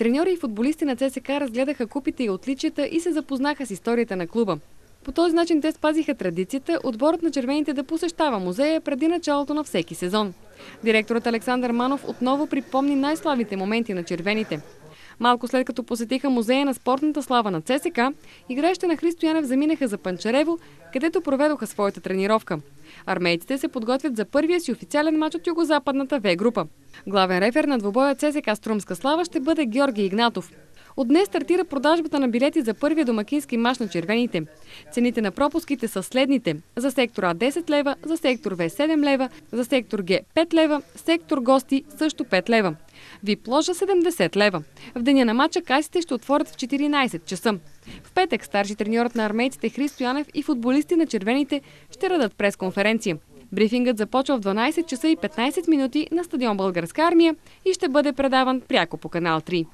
Треньори и футболисти на ЦСК разгледаха купите и отличията и се запознаха с историята на клуба. По този начин те спазиха традицията отборът на червените да посещава музея преди началото на всеки сезон. Директорът Александър Манов отново припомни най-славните моменти на червените. Малко след като посетиха музея на спортната слава на ЦСК, играещите на Христо Янев заминаха за Панчарево, където проведоха своята тренировка. Армейците се подготвят за първия си официален матч от югозападната В група. Главен рефер на двобоя ЦСК Струмска слава ще бъде Георги Игнатов. От днес стартира продажбата на билети за първия домакински мач на червените. Цените на пропуските са следните. За сектор А 10 лева, за сектор В 7 лева, за сектор Г 5 лева, сектор гости също 5 лева. Вип ложа 70 лева. В деня на матча касите ще отворят в 14 часа. В петък старши треньорът на армейците Христо Янев и футболисти на червените ще радат пресконференция. Брифингът започва в 12 часа и 15 минути на стадион Българска армия и ще бъде предаван пряко по канал 3.